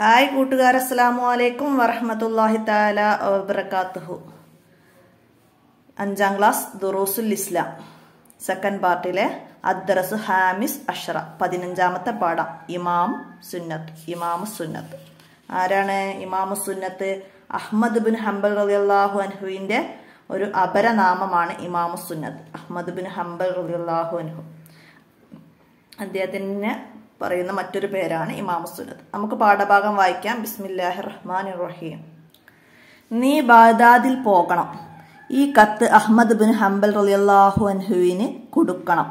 hi കൂട്ടുകാർ അസ്സാമു അലൈക്കും വറഹമത്തല്ലാഹി താല വബർക്കാത്തുഹു അഞ്ചാം ക്ലാസ് ദുറൂസുൽ ഇസ്ലാം സെക്കൻഡ് പാർട്ടിലെ അദ്റസ് ഹാമിസ് അഷറ പതിനഞ്ചാമത്തെ പാഠം ഇമാം സുന്നത്ത് ഇമാമു സുന്നത്ത് ആരാണ് ഇമാമു സുന്നത്ത് അഹമ്മദ് ബിൻ ഹംബൽ അള്ളാഹു അനഹുവിൻ്റെ ഒരു അപരനാമമാണ് ഇമാമു സുന്നത്ത് അഹമ്മദ് ബിൻ ഹംബൽ അള്ളാഹു അൻഹു അദ്ദേഹത്തിന് പറയുന്ന മറ്റൊരു പേരാണ് ഇമാമസുന്നത് നമുക്ക് പാഠഭാഗം വായിക്കാം ബിസ്മില്ലാഹി റഹ്മാൻ റഹീം നീ ബാഗ്ദാദിൽ പോകണം ഈ കത്ത് അഹമ്മദ് ബിൻ ഹംബൽ റലിയല്ലാഹു അൻഹുവിന് കൊടുക്കണം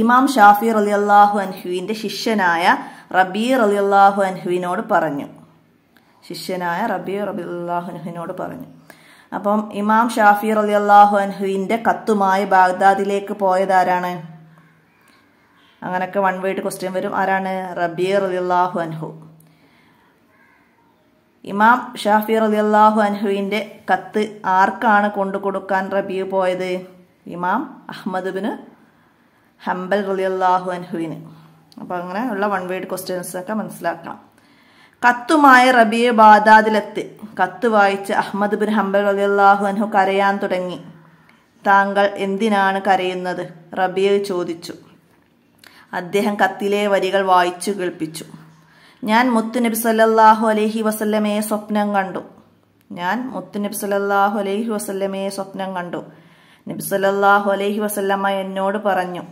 ഇമാം ഷാഫി റലിയല്ലാഹു അൻഹുവിന്റെ ശിഷ്യനായ റബി റലിയല്ലാഹു അൻഹുവിനോട് പറഞ്ഞു ശിഷ്യനായ റബി റബിഅള്ളാഹു അൻഹുവിനോട് പറഞ്ഞു അപ്പം ഇമാം ഷാഫി റലിയല്ലാഹു അൻഹുവിന്റെ കത്തുമായി ബാഗ്ദാദിലേക്ക് പോയതാരാണ് അങ്ങനെയൊക്കെ വൺ വേഡ് ക്വസ്റ്റ്യൻ വരും ആരാണ് റബീർ അലിയല്ലാഹു അൻഹു ഇമാം ഷാഫി അള്ളാഹു അൻഹുവിൻ്റെ കത്ത് ആർക്കാണ് കൊണ്ടു കൊടുക്കാൻ റബിയു പോയത് ഇമാം അഹമ്മദ് ബിന് ഹംബൽ അള്ളാഹു അൻഹുവിന് അപ്പോൾ അങ്ങനെ ഉള്ള വൺ വേഡ് ക്വസ്റ്റ്യൻസ് ഒക്കെ മനസ്സിലാക്കണം കത്തുമായ റബിയെ ബാദാദിലെത്തി കത്ത് വായിച്ച് അഹമ്മദ് ബിൻ ഹംബൽ അള്ളാഹു അൻഹു കരയാൻ തുടങ്ങി താങ്കൾ എന്തിനാണ് കരയുന്നത് റബിയെ ചോദിച്ചു അദ്ദേഹം കത്തിലെ വരികൾ വായിച്ചു കേൾപ്പിച്ചു ഞാൻ മുത്തുനബി സല്ലാഹു അലഹി വസല്ലമയെ സ്വപ്നം കണ്ടു ഞാൻ മുത്തുനബി സല്ലാഹു അലഹി വസല്ലമയെ സ്വപ്നം കണ്ടു നബി സല്ലാഹു അലഹി വസല്ലമ്മ എന്നോട് പറഞ്ഞു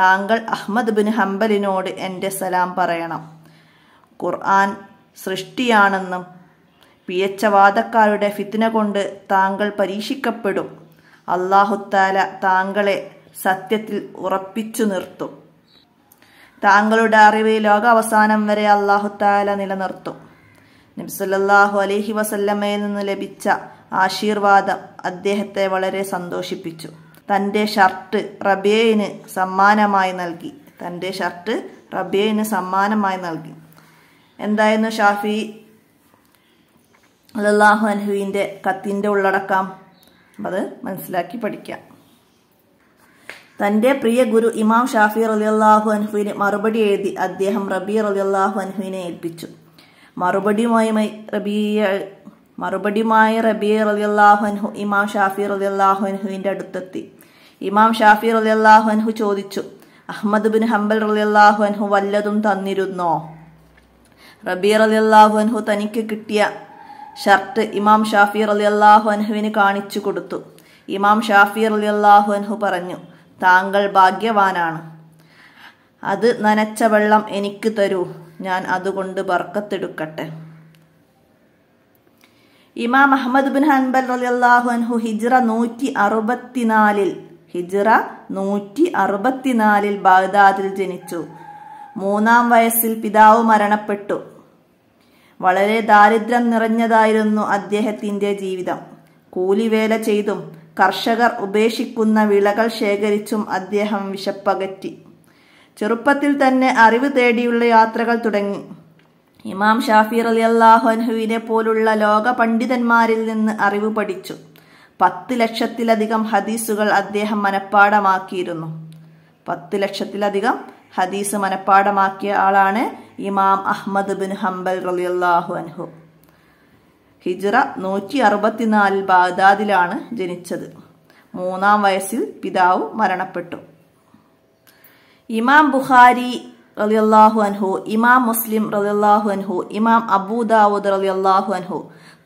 താങ്കൾ അഹ്മദ് ബിൻ ഹംബലിനോട് എൻ്റെ സലാം പറയണം ഖുർആൻ സൃഷ്ടിയാണെന്നും പിയച്ച വാദക്കാരുടെ ഫിത്തിന കൊണ്ട് താങ്കൾ പരീക്ഷിക്കപ്പെടും അള്ളാഹുത്താല താങ്കളെ സത്യത്തിൽ ഉറപ്പിച്ചു നിർത്തും താങ്കളുടെ അറിവ് ലോകാവസാനം വരെ അള്ളാഹുത്താല നിലനിർത്തും നബ്സുല്ലാഹു അലഹി വസല്ലമ്മയിൽ നിന്ന് ലഭിച്ച ആശീർവാദം അദ്ദേഹത്തെ വളരെ സന്തോഷിപ്പിച്ചു തൻ്റെ ഷർട്ട് റബിയയിന് സമ്മാനമായി നൽകി തൻ്റെ ഷർട്ട് റബിയയിന് സമ്മാനമായി നൽകി എന്തായിരുന്നു ഷാഫി അലല്ലാഹു അൻഹുവിൻ്റെ കത്തിൻ്റെ ഉള്ളടക്കം അത് മനസ്സിലാക്കി പഠിക്കാം തന്റെ പ്രിയ ഗുരു ഇമാം ഷാഫി റലിയല്ലാഹു അൻഹുവിന് മറുപടി എഴുതി അദ്ദേഹം റബി റലിയല്ലാഹു അൻഹുവിനെ ഏൽപ്പിച്ചു മറുപടിയുമായി റബിയ മറുപടിയുമായി റബി റലിയല്ലാഹു അൻഹു ഇമാം ഷാഫി റലിയല്ലാഹു അൻഹുവിന്റെ അടുത്തെത്തി ഇമാം ഷാഫി റലിയല്ലാഹു അൻഹു ചോദിച്ചു അഹമ്മദ് ബിൻ ഹംബൽ റലിയല്ലാഹു അൻഹു വല്ലതും തന്നിരുന്നോ റബി റലിയല്ലാഹു അൻഹു തനിക്ക് കിട്ടിയ ഷർട്ട് ഇമാം ഷാഫി റലിയല്ലാഹു അൻഹുവിന് കാണിച്ചു കൊടുത്തു ഇമാം ഷാഫി റലിയല്ലാഹു അൻഹു പറഞ്ഞു താങ്കൾ ഭാഗ്യവാനാണ് അത് നനച്ച വെള്ളം എനിക്ക് തരൂ ഞാൻ അതുകൊണ്ട് ബർക്കത്തെടുക്കട്ടെ ഇമാം അഹമ്മദ് ബിൻ ഹൻബൽ റലിയല്ലാഹു അൻഹു ഹിജ്റ നൂറ്റി അറുപത്തിനാലിൽ ഹിജ്റ നൂറ്റി അറുപത്തിനാലിൽ ബാഗ്ദാദിൽ ജനിച്ചു മൂന്നാം വയസ്സിൽ പിതാവ് മരണപ്പെട്ടു വളരെ ദാരിദ്ര്യം നിറഞ്ഞതായിരുന്നു അദ്ദേഹത്തിൻ്റെ ജീവിതം കൂലിവേല ചെയ്തും കർഷകർ ഉപേക്ഷിക്കുന്ന വിളകൾ ശേഖരിച്ചും അദ്ദേഹം വിശപ്പകറ്റി ചെറുപ്പത്തിൽ തന്നെ അറിവ് തേടിയുള്ള യാത്രകൾ തുടങ്ങി ഇമാം ഷാഫി അലി അൻഹുവിനെ പോലുള്ള ലോക പണ്ഡിതന്മാരിൽ നിന്ന് അറിവ് പഠിച്ചു പത്ത് ലക്ഷത്തിലധികം ഹദീസുകൾ അദ്ദേഹം മനഃപ്പാടമാക്കിയിരുന്നു പത്ത് ലക്ഷത്തിലധികം ഹദീസ് മനഃപ്പാടമാക്കിയ ആളാണ് ഇമാം അഹമ്മദ് ബിൻ ഹംബൽ അള്ളാഹു അൻഹു ഹിജറ നൂറ്റി അറുപത്തിനാലിൽ ബാഗ്ദാദിലാണ് ജനിച്ചത് മൂന്നാം വയസ്സിൽ പിതാവ് മരണപ്പെട്ടു ഇമാം ബുഖാരി അള്ളാഹു അൻഹു ഇമാം മുസ്ലിം അള്ളാഹു അൻഹു ഇമാം അബൂദാവൂദ് അള്ളാഹു അൻഹു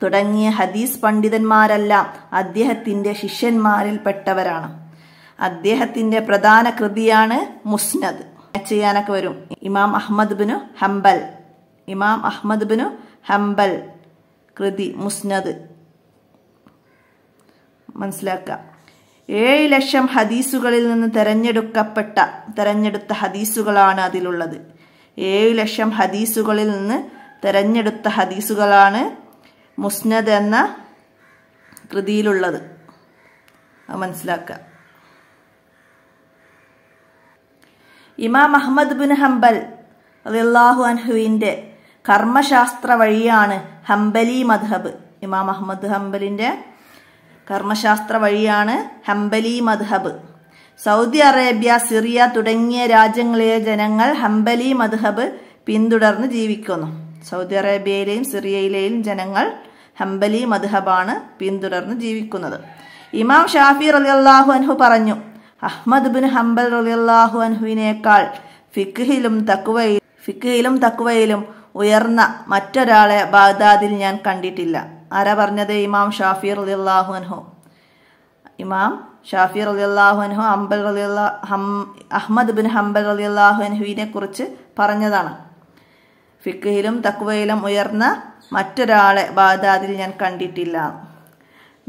തുടങ്ങിയ ഹദീസ് പണ്ഡിതന്മാരെല്ലാം അദ്ദേഹത്തിന്റെ ശിഷ്യന്മാരിൽ പെട്ടവരാണ് അദ്ദേഹത്തിന്റെ പ്രധാന കൃതിയാണ് മുസ്നദ് ചെയ്യാനൊക്കെ വരും ഇമാം അഹമ്മദ് ബിനു ഹംബൽ ഇമാം അഹമ്മദ് ബിനു ഹംബൽ കൃതി മുസ്നദ് മനസ്സിലാക്കുക ഏഴ് ലക്ഷം ഹദീസുകളിൽ നിന്ന് തെരഞ്ഞെടുക്കപ്പെട്ട തെരഞ്ഞെടുത്ത ഹദീസുകളാണ് അതിലുള്ളത് ഏഴ് ലക്ഷം ഹദീസുകളിൽ നിന്ന് തെരഞ്ഞെടുത്ത ഹദീസുകളാണ് മുസ്നദ് എന്ന കൃതിയിലുള്ളത് മനസ്സിലാക്കുക ഇമാം അഹമ്മദ് ബിൻ ഹംബൽ അള്ളാഹു അൻഹുവിൻ്റെ കർമ്മശാസ്ത്ര വഴിയാണ് ഹംബലി മദ്ഹബ് ഇമാം അഹമ്മദ് ഹംബലിൻ്റെ കർമ്മശാസ്ത്ര വഴിയാണ് ഹംബലി മദ്ഹബ് സൗദി അറേബ്യ സിറിയ തുടങ്ങിയ രാജ്യങ്ങളിലെ ജനങ്ങൾ ഹംബലി മദ്ഹബ് പിന്തുടർന്ന് ജീവിക്കുന്നു സൗദി അറേബ്യയിലെയും സിറിയയിലെയും ജനങ്ങൾ ഹംബലി മദ്ഹബാണ് പിന്തുടർന്ന് ജീവിക്കുന്നത് ഇമാം ഷാഫി അള്ളാഹു അൻഹു പറഞ്ഞു അഹ്മദ് ബിൻ ഹംബൽ അള്ളാഹു അൻഹുവിനേക്കാൾ ഫിഖിലും തക്കുവയിലും ഫിഖിലും തക്കുവയിലും ഉയർന്ന മറ്റൊരാളെ ബാഗ്ദാദിൽ ഞാൻ കണ്ടിട്ടില്ല ആരാ പറഞ്ഞത് ഇമാം ഷാഫി റലിയല്ലാഹു അൻഹു ഇമാം ഷാഫി റലിയല്ലാഹു അൻഹു അംബൽ റലിയല്ലാ ഹം അഹമ്മദ് ബിൻ ഹംബൽ റലിയല്ലാഹു അൻഹുവിനെ കുറിച്ച് പറഞ്ഞതാണ് ഫിഖിലും തക്വയിലും ഉയർന്ന മറ്റൊരാളെ ബാഗ്ദാദിൽ ഞാൻ കണ്ടിട്ടില്ല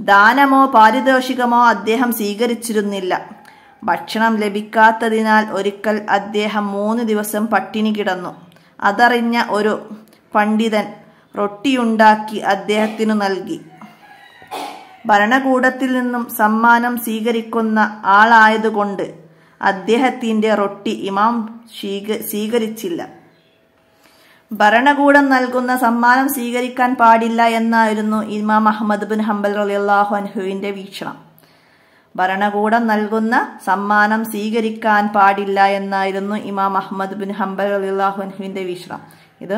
ദാനമോ പാരിതോഷികമോ അദ്ദേഹം സ്വീകരിച്ചിരുന്നില്ല ഭക്ഷണം ലഭിക്കാത്തതിനാൽ ഒരിക്കൽ അദ്ദേഹം മൂന്ന് ദിവസം പട്ടിണി കിടന്നു അതറിഞ്ഞ ഒരു പണ്ഡിതൻ റൊട്ടിയുണ്ടാക്കി അദ്ദേഹത്തിനു നൽകി ഭരണകൂടത്തിൽ നിന്നും സമ്മാനം സ്വീകരിക്കുന്ന ആളായതുകൊണ്ട് അദ്ദേഹത്തിൻ്റെ റൊട്ടി ഇമാം സ്വീക സ്വീകരിച്ചില്ല ഭരണകൂടം നൽകുന്ന സമ്മാനം സ്വീകരിക്കാൻ പാടില്ല എന്നായിരുന്നു ഇമാം അഹമ്മദ് ബിൻ ഹംബൽ അള്ളാഹു അൻഹുവിൻ്റെ വീക്ഷണം ഭരണകൂടം നൽകുന്ന സമ്മാനം സ്വീകരിക്കാൻ പാടില്ല എന്നായിരുന്നു ഇമാം അഹമ്മദ് ബിൻ ഹംബൽ അലിള്ളാഹുൻഹുവിൻ്റെ വീക്ഷണം ഇത്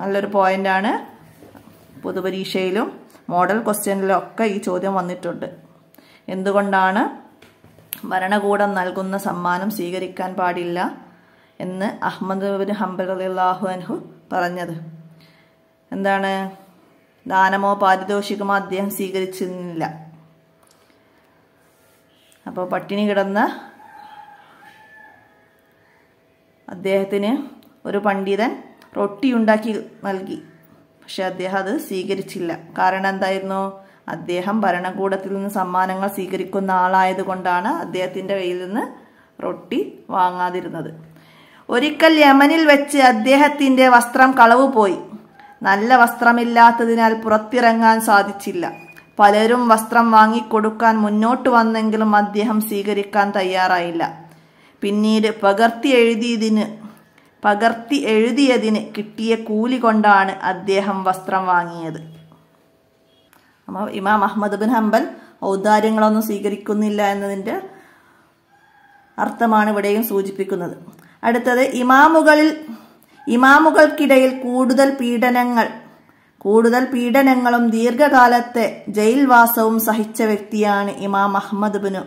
നല്ലൊരു പോയിന്റാണ് പൊതുപരീക്ഷയിലും മോഡൽ ക്വസ്റ്റ്യനിലും ഒക്കെ ഈ ചോദ്യം വന്നിട്ടുണ്ട് എന്തുകൊണ്ടാണ് ഭരണകൂടം നൽകുന്ന സമ്മാനം സ്വീകരിക്കാൻ പാടില്ല എന്ന് അഹമ്മദ് ബിൻ ഹംബൽ അലിള്ളാഹു അൻഹു പറഞ്ഞത് എന്താണ് ദാനമോ പാരിതോഷികമോ അദ്ദേഹം സ്വീകരിച്ചിരുന്നില്ല അപ്പോൾ പട്ടിണി കിടന്ന അദ്ദേഹത്തിന് ഒരു പണ്ഡിതൻ റൊട്ടി ഉണ്ടാക്കി നൽകി പക്ഷെ അദ്ദേഹം അത് സ്വീകരിച്ചില്ല കാരണം എന്തായിരുന്നു അദ്ദേഹം ഭരണകൂടത്തിൽ നിന്ന് സമ്മാനങ്ങൾ സ്വീകരിക്കുന്ന ആളായതുകൊണ്ടാണ് അദ്ദേഹത്തിൻ്റെ കയ്യിൽ നിന്ന് റൊട്ടി വാങ്ങാതിരുന്നത് ഒരിക്കൽ യമനിൽ വെച്ച് അദ്ദേഹത്തിൻ്റെ വസ്ത്രം കളവ് പോയി നല്ല വസ്ത്രമില്ലാത്തതിനാൽ പുറത്തിറങ്ങാൻ സാധിച്ചില്ല പലരും വസ്ത്രം വാങ്ങിക്കൊടുക്കാൻ മുന്നോട്ട് വന്നെങ്കിലും അദ്ദേഹം സ്വീകരിക്കാൻ തയ്യാറായില്ല പിന്നീട് പകർത്തി എഴുതിയതിന് പകർത്തി എഴുതിയതിന് കിട്ടിയ കൂലി കൊണ്ടാണ് അദ്ദേഹം വസ്ത്രം വാങ്ങിയത് ഇമാം അഹമ്മദ് ബിൻ ഹംബൽ ഔദാര്യങ്ങളൊന്നും സ്വീകരിക്കുന്നില്ല എന്നതിൻ്റെ അർത്ഥമാണ് ഇവിടെയും സൂചിപ്പിക്കുന്നത് അടുത്തത് ഇമാമുകളിൽ ഇമാമുകൾക്കിടയിൽ കൂടുതൽ പീഡനങ്ങൾ കൂടുതൽ പീഡനങ്ങളും ദീർഘകാലത്തെ ജയിൽവാസവും സഹിച്ച വ്യക്തിയാണ് ഇമാം അഹമ്മദ് ബിനു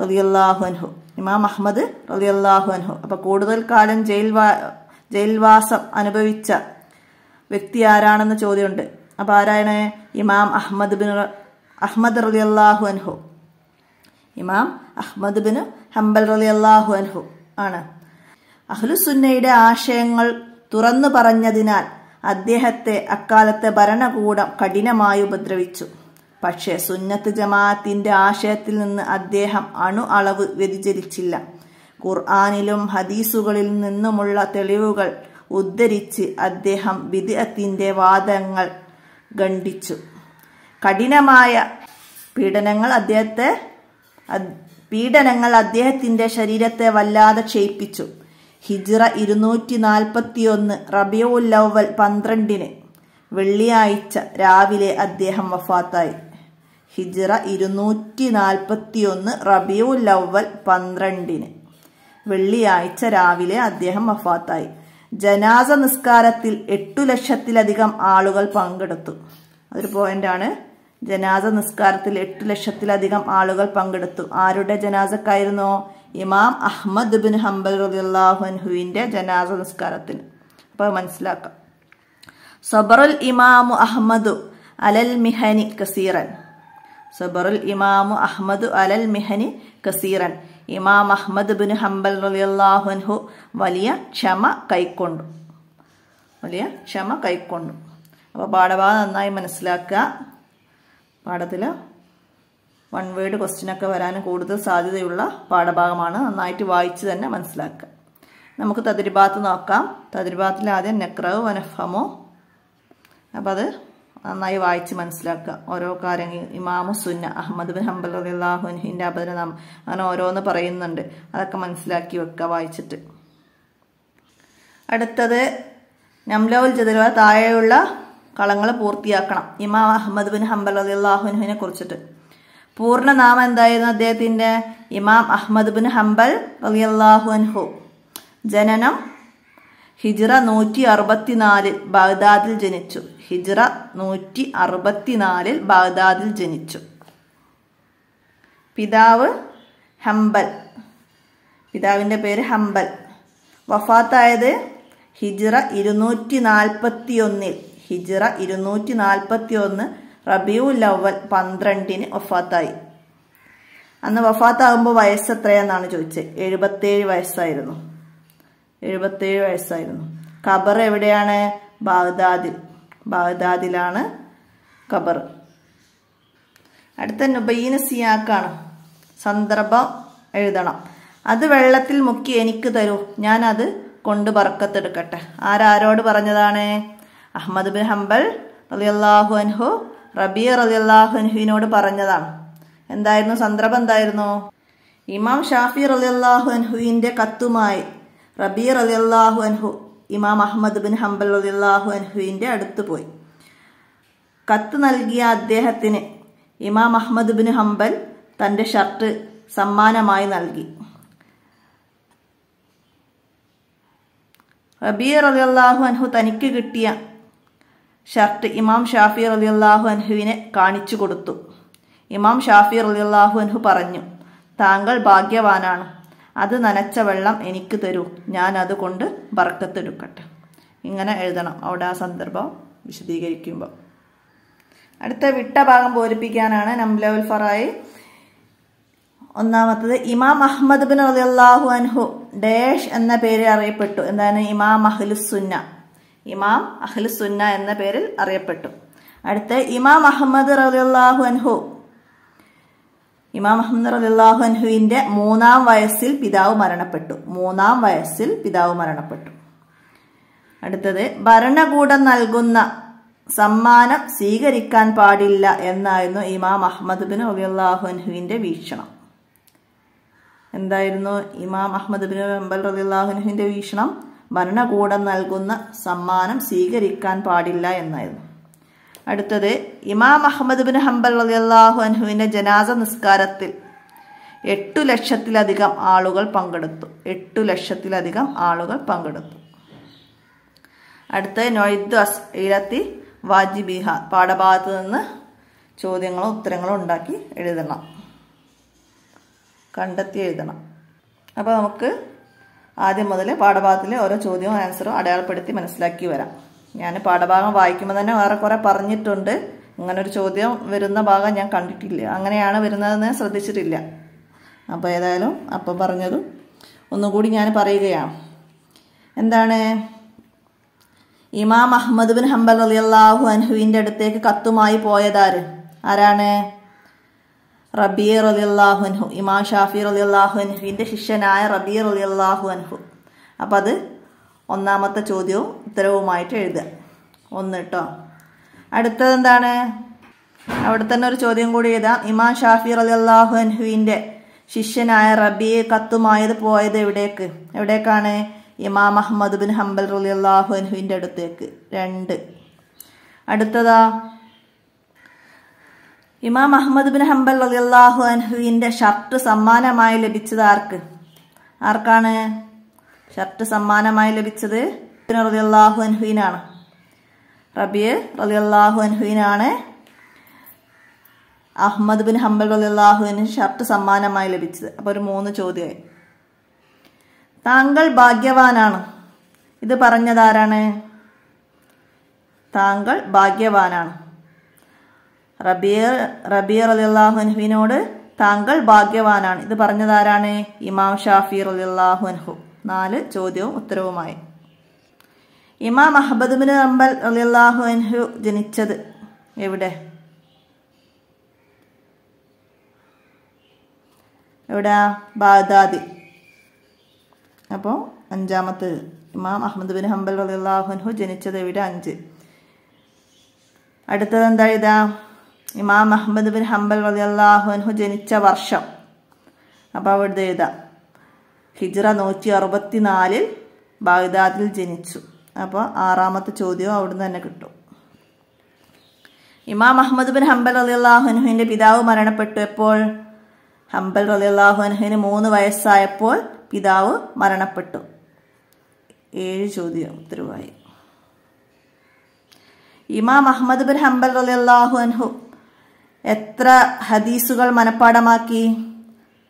റലിയല്ലാഹു അൻഹു ഇമാം അഹമ്മദ് റലിയല്ലാഹു അൻഹു അപ്പൊ കൂടുതൽ കാലം ജയിൽ ജയിൽവാസം അനുഭവിച്ച വ്യക്തി ആരാണെന്ന് ചോദ്യമുണ്ട് അപ്പൊ ആരാണ് ഇമാം അഹമ്മദ് ബിൻ അഹമ്മദ് അള്ളാഹു അൻഹു ഇമാം അഹമ്മദ് ബിൻ ഹംബൽ അള്ളാഹു അൻഹു ആണ് അഹ്ലുസുന്നയുടെ ആശയങ്ങൾ തുറന്നു പറഞ്ഞതിനാൽ അദ്ദേഹത്തെ അക്കാലത്തെ ഭരണകൂടം കഠിനമായി ഉപദ്രവിച്ചു പക്ഷേ സുന്നത്ത് ജമാഅത്തിന്റെ ആശയത്തിൽ നിന്ന് അദ്ദേഹം അണു അളവ് വ്യതിചരിച്ചില്ല ഖുർആാനിലും ഹദീസുകളിൽ നിന്നുമുള്ള തെളിവുകൾ ഉദ്ധരിച്ച് അദ്ദേഹം വിദഗ്ധത്തിന്റെ വാദങ്ങൾ ഖണ്ഡിച്ചു കഠിനമായ പീഡനങ്ങൾ അദ്ദേഹത്തെ പീഡനങ്ങൾ അദ്ദേഹത്തിന്റെ ശരീരത്തെ വല്ലാതെ ക്ഷയിപ്പിച്ചു ഹിജ്റ ഇരുന്നൂറ്റി നാൽപ്പത്തിയൊന്ന് റബിയുല്ലവൽ പന്ത്രണ്ടിന് വെള്ളിയാഴ്ച രാവിലെ അദ്ദേഹം വഫാത്തായി ഹിജ്റ ഇരുന്നൂറ്റി നാൽപ്പത്തിയൊന്ന് റബിയുല്ലവൽ പന്ത്രണ്ടിന് വെള്ളിയാഴ്ച രാവിലെ അദ്ദേഹം വഫാത്തായി ജനാസ നിസ്കാരത്തിൽ എട്ടു ലക്ഷത്തിലധികം ആളുകൾ പങ്കെടുത്തു അതൊരു പോയിന്റാണ് ജനാസ നിസ്കാരത്തിൽ എട്ടു ലക്ഷത്തിലധികം ആളുകൾ പങ്കെടുത്തു ആരുടെ ജനാസക്കായിരുന്നോ ഇമാം അഹ്മദ് ബിൻ ഹംബൽ റദിയുല്ലാഹുൻഹുവിൻ്റെ ജനാസ നിസ്കാരത്തിന് അപ്പോൾ മനസ്സിലാക്കാം സബറുൽ ഇമാമു അഹ്മദു അലൽ മിഹനി കസീറൻ സബറുൽ ഇമാമു അഹ്മദു അലൽ മിഹനി കസീറൻ ഇമാം അഹ്മദ് ബിൻ ഹംബൽ റലിയല്ലാഹുൻഹു വലിയ ക്ഷമ കൈക്കൊണ്ടു വലിയ ക്ഷമ കൈക്കൊണ്ടു അപ്പോൾ പാഠഭാഗം നന്നായി മനസ്സിലാക്കുക പാഠത്തിൽ വൺ വേർഡ് ക്വസ്റ്റ്യനൊക്കെ വരാനും കൂടുതൽ സാധ്യതയുള്ള പാഠഭാഗമാണ് നന്നായിട്ട് വായിച്ച് തന്നെ മനസ്സിലാക്കുക നമുക്ക് തതിരിഭാത്ത് നോക്കാം തതിരിഭാത്തിൽ ആദ്യം നെക്രവ് വനഫമോ അപ്പോൾ അത് നന്നായി വായിച്ച് മനസ്സിലാക്കുക ഓരോ കാര്യങ്ങൾ ഇമാമു സുന്ന അഹമ്മദ് ബിൻ ഹംബൽ അള്ളാഹുൻഹിൻ്റെ അപരനാമം അങ്ങനെ ഓരോന്ന് പറയുന്നുണ്ട് അതൊക്കെ മനസ്സിലാക്കി വെക്കുക വായിച്ചിട്ട് അടുത്തത് നംലോൽ ജദലുവ താഴെയുള്ള കളങ്ങൾ പൂർത്തിയാക്കണം ഇമാം അഹമ്മദ് ബിൻ ഹംബൽ അള്ളാഹുഹിനെ കുറിച്ചിട്ട് പൂർണ്ണനാമം എന്തായിരുന്നു അദ്ദേഹത്തിൻ്റെ ഇമാം അഹമ്മദ് ബിൻ ഹംബൽ റലിയല്ലാഹു അൻഹു ജനനം ഹിജ്റ നൂറ്റി അറുപത്തിനാലിൽ ബാഗ്ദാദിൽ ജനിച്ചു ഹിജ്റ നൂറ്റി അറുപത്തിനാലിൽ ബാഗ്ദാദിൽ ജനിച്ചു പിതാവ് ഹംബൽ പിതാവിൻ്റെ പേര് ഹംബൽ വഫാത്തായത് ഹിജ്റ ഇരുന്നൂറ്റി നാൽപ്പത്തി ഒന്നിൽ ഹിജ്റ ഇരുന്നൂറ്റി നാൽപ്പത്തി ഒന്ന് റബിയു ലവൽ പന്ത്രണ്ടിന് വഫാത്തായി അന്ന് വഫാത്താകുമ്പോൾ വയസ്സ് എത്രയാണെന്നാണ് ചോദിച്ചത് എഴുപത്തേഴ് വയസ്സായിരുന്നു എഴുപത്തേഴ് വയസ്സായിരുന്നു ഖബർ എവിടെയാണ് ബാഗ്ദാദിൽ ബാഗ്ദാദിലാണ് ഖബർ അടുത്ത നുബൈന സിയാക്കാണ് സന്ദർഭം എഴുതണം അത് വെള്ളത്തിൽ മുക്കി എനിക്ക് തരൂ ഞാനത് കൊണ്ട് പറക്കത്തെടുക്കട്ടെ ആരാരോട് പറഞ്ഞതാണ് അഹമ്മദ് ബിൻ ഹംബൽ അലിയല്ലാഹു അൻഹു റബിയ റലിയല്ലാഹുൻഹുവിനോട് പറഞ്ഞതാണ് എന്തായിരുന്നു സന്ദർഭം എന്തായിരുന്നു ഇമാം ഷാഫി റലിയല്ലാഹുൻഹുവിൻ്റെ കത്തുമായി റബി റലിയല്ലാഹു അൻഹു ഇമാം അഹമ്മദ് ബിൻ ഹംബൽ റലിയല്ലാഹു അൻഹുവിൻ്റെ അടുത്ത് പോയി കത്ത് നൽകിയ അദ്ദേഹത്തിന് ഇമാം അഹമ്മദ് ബിൻ ഹംബൽ തൻ്റെ ഷർട്ട് സമ്മാനമായി നൽകി റബിയ റലിയല്ലാഹു അൻഹു തനിക്ക് കിട്ടിയ ഷർട്ട് ഇമാം ഷാഫി അള്ളാഹു അൻഹുവിനെ കാണിച്ചു കൊടുത്തു ഇമാം ഷാഫി അള്ളാഹു അൻഹു പറഞ്ഞു താങ്കൾ ഭാഗ്യവാനാണ് അത് നനച്ച വെള്ളം എനിക്ക് തരൂ ഞാൻ അതുകൊണ്ട് ബർക്കത്തെടുക്കട്ടെ ഇങ്ങനെ എഴുതണം അവിടെ ആ സന്ദർഭം വിശദീകരിക്കുമ്പോൾ അടുത്ത വിട്ട ഭാഗം പൂരിപ്പിക്കാനാണ് നംലവൽ ഫറായി ഒന്നാമത്തത് ഇമാം അഹമ്മദ് ബിൻ അള്ളാഹു അൻഹു ഡേഷ് എന്ന പേര് അറിയപ്പെട്ടു എന്താണ് ഇമാം അഹ്ലുസുന്ന ഇമാം സുന്ന എന്ന പേരിൽ അറിയപ്പെട്ടു അടുത്ത ഇമാം അഹമ്മദ് റലിയാഹു അൻഹു ഇമാം അഹമ്മദ് റലിയാഹു അൻഹുവിന്റെ മൂന്നാം വയസ്സിൽ പിതാവ് മരണപ്പെട്ടു മൂന്നാം വയസ്സിൽ പിതാവ് മരണപ്പെട്ടു അടുത്തത് ഭരണകൂടം നൽകുന്ന സമ്മാനം സ്വീകരിക്കാൻ പാടില്ല എന്നായിരുന്നു ഇമാം അഹമ്മദ് ബിൻ റബിയല്ലാഹു അൻഹുവിന്റെ വീക്ഷണം എന്തായിരുന്നു ഇമാം അഹമ്മദ് ബിൻ അമ്പൽ റബിയല്ലാഹു വീക്ഷണം ഭരണകൂടം നൽകുന്ന സമ്മാനം സ്വീകരിക്കാൻ പാടില്ല എന്നായിരുന്നു അടുത്തത് ഇമാം അഹമ്മദ് ബിൻ ഹംബൽ അള്ളാഹു അൻഹുവിൻ്റെ ജനാസ നിസ്കാരത്തിൽ എട്ടു ലക്ഷത്തിലധികം ആളുകൾ പങ്കെടുത്തു എട്ടു ലക്ഷത്തിലധികം ആളുകൾ പങ്കെടുത്തു അടുത്ത നൊയ്ദ് അസ് ഇരത്തി വാജിബിഹ പാഠഭാഗത്ത് നിന്ന് ചോദ്യങ്ങളും ഉത്തരങ്ങളും ഉണ്ടാക്കി എഴുതണം കണ്ടെത്തി എഴുതണം അപ്പോൾ നമുക്ക് ആദ്യം മുതൽ പാഠഭാഗത്തിൽ ഓരോ ചോദ്യവും ആൻസറും അടയാളപ്പെടുത്തി മനസ്സിലാക്കി വരാം ഞാൻ പാഠഭാഗം വായിക്കുമ്പോൾ തന്നെ വേറെ കുറെ പറഞ്ഞിട്ടുണ്ട് ഇങ്ങനൊരു ചോദ്യം വരുന്ന ഭാഗം ഞാൻ കണ്ടിട്ടില്ല അങ്ങനെയാണ് വരുന്നതെന്ന് ശ്രദ്ധിച്ചിട്ടില്ല അപ്പോൾ ഏതായാലും അപ്പം പറഞ്ഞതും ഒന്നുകൂടി ഞാൻ പറയുകയാണ് എന്താണ് ഇമാം അഹമ്മദ് ബിൻ ഹംബൽ അലി അള്ളാഹു അൻഹുവിൻ്റെ അടുത്തേക്ക് കത്തുമായി പോയതാര് ആരാണ് റബീ റലിയല്ലാഹുൻഹു ഇമാ ഷാഫി റലിയല്ലാഹുൻഹുവിൻ്റെ ശിഷ്യനായ റബീ അൻഹു അപ്പം അത് ഒന്നാമത്തെ ചോദ്യവും ഉത്തരവുമായിട്ട് എഴുതുക ഒന്ന് കേട്ടോ അടുത്തത് എന്താണ് അവിടെ തന്നെ ഒരു ചോദ്യം കൂടി എഴുതാം ഇമാം ഷാഫി റലിയല്ലാഹുൻഹുവിൻ്റെ ശിഷ്യനായ റബിയെ കത്തുമായത് പോയത് എവിടേക്ക് എവിടേക്കാണ് ഇമാം അഹമ്മദ് ബിൻ ഹംബൽ റലിയല്ലാഹുൻഹുവിൻ്റെ അടുത്തേക്ക് രണ്ട് അടുത്തതാ ഇമാം അഹമ്മദ് ബിൻ ഹംബൽ അലിയല്ലാഹു അൻഹുവിന്റെ ഷർട്ട് സമ്മാനമായി ലഭിച്ചത് ആർക്ക് ആർക്കാണ് ഷർട്ട് സമ്മാനമായി ലഭിച്ചത് റലിയല്ലാഹു അൻഹുവിനാണ് റബിയ് റലിയല്ലാഹു അൻഹുവിനാണ് അഹമ്മദ് ബിൻ ഹംബൽ റലിയല്ലാഹുവിന് ഷർട്ട് സമ്മാനമായി ലഭിച്ചത് അപ്പോൾ ഒരു മൂന്ന് ചോദ്യമായി താങ്കൾ ഭാഗ്യവാനാണ് ഇത് പറഞ്ഞതാരാണ് താങ്കൾ ഭാഗ്യവാനാണ് റബിയ റബീർ അലിള്ളാഹുൻഹുവിനോട് താങ്കൾ ഭാഗ്യവാനാണ് ഇത് പറഞ്ഞതാരാണ് ഇമാം ഷാഫി അലിള്ളാഹുൻഹു നാല് ചോദ്യവും ഉത്തരവുമായി ഇമാം ബിൻ അംബൽ അലിള്ളാഹു അൻഹു ജനിച്ചത് എവിടെ എവിടാ ബാഗ്ദാദി അപ്പോൾ അഞ്ചാമത്തെ ഇമാം അഹമ്മദ് ബിൻ ഹംബൽ അലിള്ളാഹുൻഹു ജനിച്ചത് എവിടെ അഞ്ച് അടുത്തത് എന്താ ഇതാ ഇമാം അഹമ്മദ് ബിൻ ഹംബൽ റലി അള്ളാഹുൻഹു ജനിച്ച വർഷം അപ്പോൾ അവിടെ എഴുതാം ഹിജ്റ നൂറ്റി അറുപത്തിനാലിൽ ബാഗ്ദാദിൽ ജനിച്ചു അപ്പോൾ ആറാമത്തെ ചോദ്യവും അവിടുന്ന് തന്നെ കിട്ടും ഇമാം അഹമ്മദ് ബിൻ ഹംബൽ അലി അള്ളാഹുനുഹിൻ്റെ പിതാവ് മരണപ്പെട്ടു എപ്പോൾ ഹംബൽ അലി അള്ളാഹുനുഹിന് മൂന്ന് വയസ്സായപ്പോൾ പിതാവ് മരണപ്പെട്ടു ഏഴ് ചോദ്യം ഉത്തരവായി ഇമാം അഹമ്മദ് ബിൻ ഹംബൽ അലി അൻഹു എത്ര ഹദീസുകൾ മനഃപ്പാടമാക്കി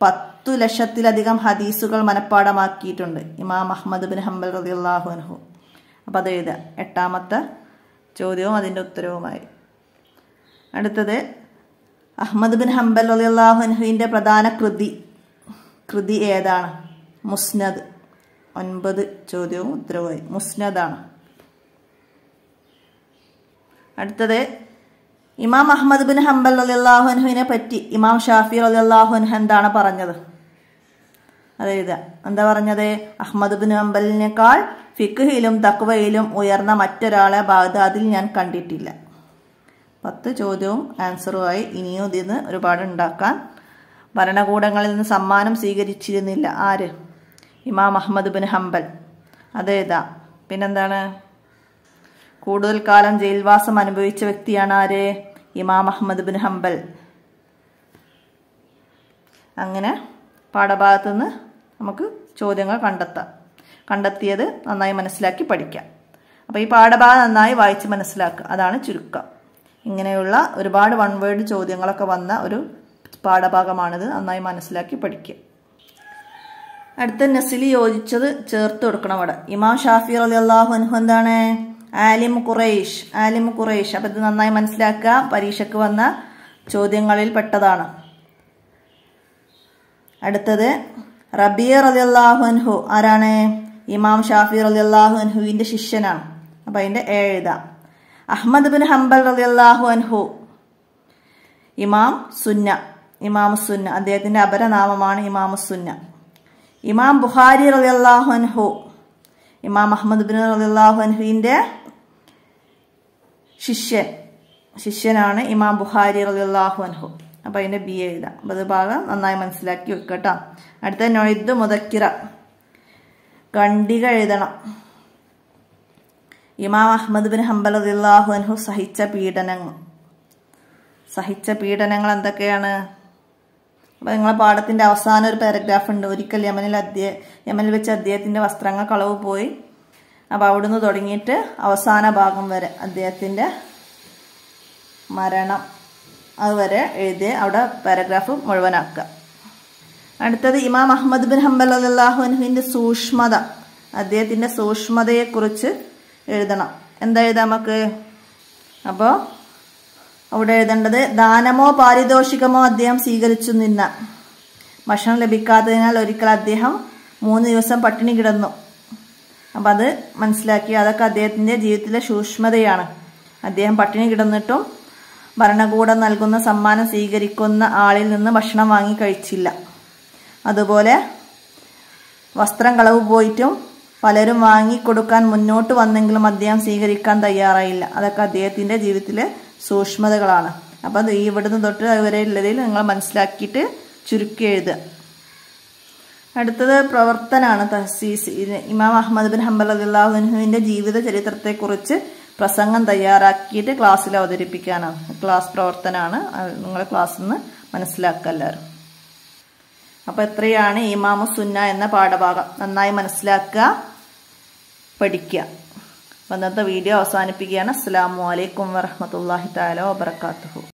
പത്തു ലക്ഷത്തിലധികം ഹദീസുകൾ മനഃപ്പാടമാക്കിയിട്ടുണ്ട് ഇമാം അഹമ്മദ് ബിൻ ഹംബൽ അള്ളാഹു അൻഹു അപ്പം അത് എഴുതുക എട്ടാമത്തെ ചോദ്യവും അതിൻ്റെ ഉത്തരവുമായി അടുത്തത് അഹമ്മദ് ബിൻ ഹംബൽ അനഹുവിൻ്റെ പ്രധാന കൃതി കൃതി ഏതാണ് മുസ്നദ് ഒൻപത് ചോദ്യവും ഉത്തരവുമായി മുസ്നദാണ് അടുത്തത് ഇമാം അഹമ്മദ് ബിൻ ഹംബൽ അലിയല്ലാഹുൻഹുവിനെ പറ്റി ഇമാം ഷാഫി അലിയല്ലാഹുൻഹു എന്താണ് പറഞ്ഞത് അതായത് എന്താ പറഞ്ഞത് അഹമ്മദ് ബിൻ ഹംബലിനേക്കാൾ ഫിഖിലും തക്വയിലും ഉയർന്ന മറ്റൊരാളെ ബാഗ്ദാദിൽ ഞാൻ കണ്ടിട്ടില്ല പത്ത് ചോദ്യവും ആൻസറുമായി ഇനിയും ഇതിന് ഒരുപാട് ഉണ്ടാക്കാൻ ഭരണകൂടങ്ങളിൽ നിന്ന് സമ്മാനം സ്വീകരിച്ചിരുന്നില്ല ആര് ഇമാം അഹമ്മദ് ബിൻ ഹംബൽ അതേതാ പിന്നെന്താണ് കൂടുതൽ കാലം ജയിൽവാസം അനുഭവിച്ച വ്യക്തിയാണ് ആര് ഇമാം അഹമ്മദ് ബിൻ ഹംബൽ അങ്ങനെ പാഠഭാഗത്ത് നിന്ന് നമുക്ക് ചോദ്യങ്ങൾ കണ്ടെത്താം കണ്ടെത്തിയത് നന്നായി മനസ്സിലാക്കി പഠിക്കാം അപ്പോൾ ഈ പാഠഭാഗം നന്നായി വായിച്ച് മനസ്സിലാക്കുക അതാണ് ചുരുക്കം ഇങ്ങനെയുള്ള ഒരുപാട് വൺ വേർഡ് ചോദ്യങ്ങളൊക്കെ വന്ന ഒരു പാഠഭാഗമാണിത് നന്നായി മനസ്സിലാക്കി പഠിക്കുക അടുത്ത നസിലി യോജിച്ചത് ചേർത്ത് കൊടുക്കണം അവിടെ ഇമാം ഷാഫി അലി അള്ളാഹു അനുഹന്താണ് ആലിം ഖുറൈഷ് ആലിം ഖുറൈഷ് അപ്പം ഇത് നന്നായി മനസ്സിലാക്കുക പരീക്ഷയ്ക്ക് വന്ന ചോദ്യങ്ങളിൽ പെട്ടതാണ് അടുത്തത് റബിയ അലി അള്ളാഹുഹു ആരാണ് ഇമാം ഷാഫി അലി അള്ളാഹുൻഹുവിൻ്റെ ശിഷ്യനാണ് അപ്പം അതിൻ്റെ എഴുതാം അഹമ്മദ് ബിൻ ഹംബൽ അലി അള്ളാഹു അൻഹു ഇമാം സുന്ന ഇമാം സുന്ന അദ്ദേഹത്തിൻ്റെ അപരനാമമാണ് ഇമാം സുന്ന ഇമാം ബുഹാരി റലിയല്ലാഹു അൻഹു ഇമാം അഹമ്മദ് ബിൻ റലിയല്ലാഹു അൻഹുവിൻ്റെ ശിഷ്യൻ ശിഷ്യനാണ് ഇമാം ബുഹാരി അള്ളാഹു അൻഹു അപ്പൊ അതിന്റെ ബി എഴുതാം അപ്പൊ അത് ഭാഗം നന്നായി മനസ്സിലാക്കി വെക്കട്ടോ അടുത്ത നൊയ്ദ് മുതക്കിറ കണ്ടിക എഴുതണം ഇമാം അഹമ്മദ് ബിൻ ഹംബൽ അള്ളാഹു അൻഹു സഹിച്ച പീഡനങ്ങൾ സഹിച്ച പീഡനങ്ങൾ എന്തൊക്കെയാണ് അപ്പോൾ നിങ്ങളെ പാഠത്തിന്റെ അവസാന ഒരു പാരഗ്രാഫ് ഉണ്ട് ഒരിക്കൽ യമനിൽ അദ്ദേഹം യമനിൽ വെച്ച് അദ്ദേഹത്തിന്റെ വസ്ത്രങ്ങൾ കളവ് പോയി അപ്പോൾ അവിടുന്ന് തുടങ്ങിയിട്ട് അവസാന ഭാഗം വരെ അദ്ദേഹത്തിൻ്റെ മരണം അതുവരെ എഴുതി അവിടെ പാരഗ്രാഫ് മുഴുവനാക്കുക അടുത്തത് ഇമാം അഹമ്മദ് ബിൻ ഹംബൽ അല്ലാഹുനുവിൻ്റെ സൂക്ഷ്മത അദ്ദേഹത്തിൻ്റെ സൂക്ഷ്മതയെക്കുറിച്ച് എഴുതണം എന്താ എഴുതാം നമുക്ക് അപ്പോൾ അവിടെ എഴുതേണ്ടത് ദാനമോ പാരിതോഷികമോ അദ്ദേഹം സ്വീകരിച്ചു നിന്ന ഭക്ഷണം ലഭിക്കാത്തതിനാൽ ഒരിക്കൽ അദ്ദേഹം മൂന്ന് ദിവസം പട്ടിണി കിടന്നു അപ്പം അത് മനസ്സിലാക്കി അതൊക്കെ അദ്ദേഹത്തിൻ്റെ ജീവിതത്തിലെ സൂക്ഷ്മതയാണ് അദ്ദേഹം പട്ടിണി കിടന്നിട്ടും ഭരണകൂടം നൽകുന്ന സമ്മാനം സ്വീകരിക്കുന്ന ആളിൽ നിന്ന് ഭക്ഷണം വാങ്ങി കഴിച്ചില്ല അതുപോലെ വസ്ത്രം കളവ് പോയിട്ടും പലരും വാങ്ങിക്കൊടുക്കാൻ മുന്നോട്ട് വന്നെങ്കിലും അദ്ദേഹം സ്വീകരിക്കാൻ തയ്യാറായില്ല അതൊക്കെ അദ്ദേഹത്തിൻ്റെ ജീവിതത്തിലെ സൂക്ഷ്മതകളാണ് അപ്പം ഇവിടുന്ന് തൊട്ട് വരെ ഉള്ളതിൽ നിങ്ങൾ മനസ്സിലാക്കിയിട്ട് ചുരുക്കി എഴുതുക അടുത്തത് പ്രവർത്തനാണ് തഹസീസ് ഇമാം അഹമ്മദ് ബിൻ ഹംബൽ അള്ളാഹുനുവിൻ്റെ ജീവിത ചരിത്രത്തെക്കുറിച്ച് പ്രസംഗം തയ്യാറാക്കിയിട്ട് ക്ലാസ്സിൽ അവതരിപ്പിക്കാനാണ് ക്ലാസ് പ്രവർത്തനാണ് നിങ്ങളെ ക്ലാസ്സിൽ നിന്ന് മനസ്സിലാക്കുക എല്ലാവരും അപ്പോൾ എത്രയാണ് ഇമാമു സുന്ന എന്ന പാഠഭാഗം നന്നായി മനസ്സിലാക്കുക പഠിക്കുക അപ്പൊ ഇന്നത്തെ വീഡിയോ അവസാനിപ്പിക്കുകയാണ് അസ്സാം വലൈക്കും വരഹമുല്ലാഹി താലോ വാബർക്കാത്തു